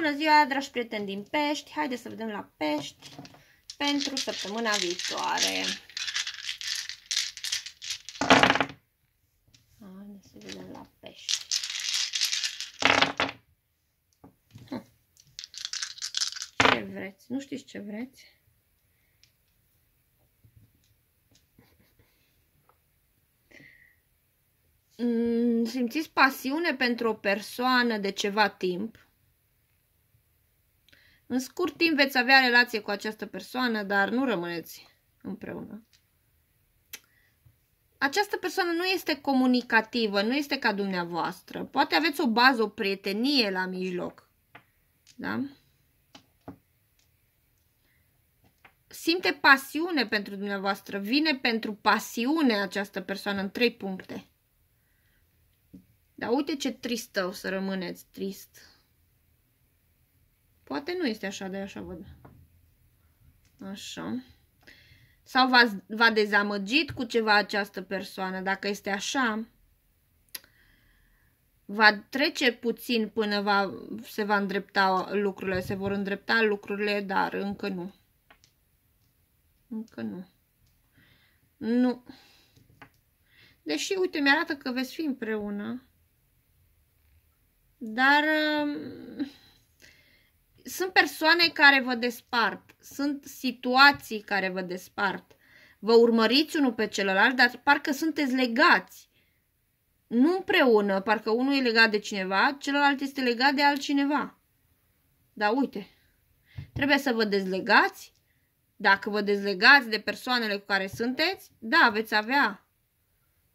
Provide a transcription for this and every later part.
Bună ziua, dragi prieteni din Pești! Haideți să vedem la Pești pentru săptămâna viitoare. Haideți să vedem la Pești. Hm. Ce vreți? Nu știți ce vreți? Mm, simțiți pasiune pentru o persoană de ceva timp în scurt timp veți avea relație cu această persoană, dar nu rămâneți împreună. Această persoană nu este comunicativă, nu este ca dumneavoastră. Poate aveți o bază, o prietenie la mijloc. Da? Simte pasiune pentru dumneavoastră. Vine pentru pasiune această persoană în trei puncte. Dar uite ce tristă o să rămâneți, trist. Poate nu este așa, de așa văd. Așa. Sau v-a dezamăgit cu ceva această persoană, dacă este așa va trece puțin până va, se va îndrepta lucrurile, se vor îndrepta lucrurile, dar încă nu. Încă nu. Nu. Deși, uite, mi-arată că veți fi împreună, dar sunt persoane care vă despart, sunt situații care vă despart. Vă urmăriți unul pe celălalt, dar parcă sunteți legați. Nu împreună, parcă unul e legat de cineva, celălalt este legat de altcineva. Dar uite, trebuie să vă dezlegați. Dacă vă dezlegați de persoanele cu care sunteți, da, veți avea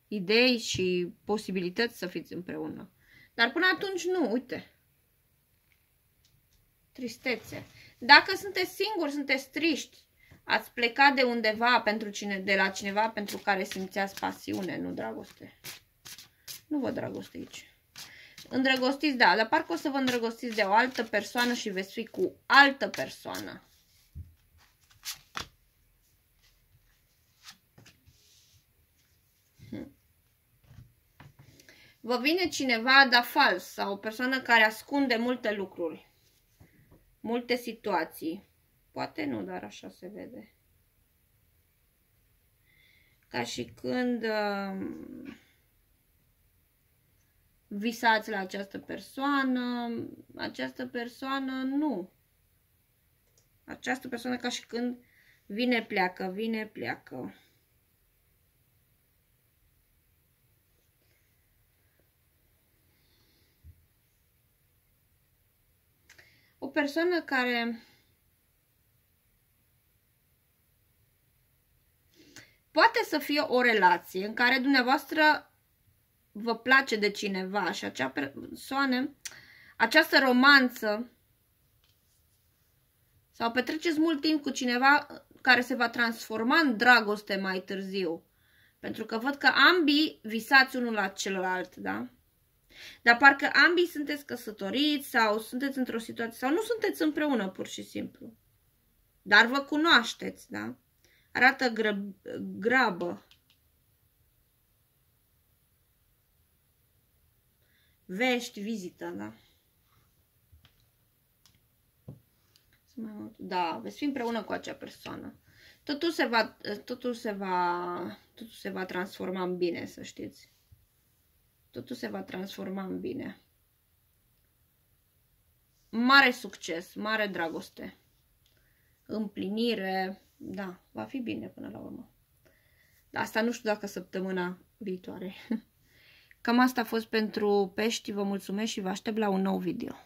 idei și posibilități să fiți împreună. Dar până atunci nu, uite tristețe. Dacă sunteți singuri, sunteți triști, ați plecat de undeva pentru cine, de la cineva pentru care simțeați pasiune, nu dragoste. Nu vă dragoste aici. Îndrăgostiți, da, dar parcă o să vă îndrăgostiți de o altă persoană și veți fi cu altă persoană. Vă vine cineva, dar fals, sau o persoană care ascunde multe lucruri multe situații. Poate nu, dar așa se vede. Ca și când uh, visați la această persoană, această persoană nu. Această persoană ca și când vine, pleacă, vine, pleacă. persoană care poate să fie o relație în care dumneavoastră vă place de cineva și acea persoană, această romanță sau petreceți mult timp cu cineva care se va transforma în dragoste mai târziu. Pentru că văd că ambii visați unul la celălalt, da? Dar parcă ambii sunteți căsătoriți sau sunteți într-o situație sau nu sunteți împreună pur și simplu. Dar vă cunoașteți, da? Arată gră, grabă. Vești, vizită, da? Da, veți fi împreună cu acea persoană. Totul se va, totul se va, totul se va transforma în bine, să știți totul se va transforma în bine. Mare succes, mare dragoste, împlinire, da, va fi bine până la urmă. Dar asta nu știu dacă săptămâna viitoare. Cam asta a fost pentru pești, vă mulțumesc și vă aștept la un nou video.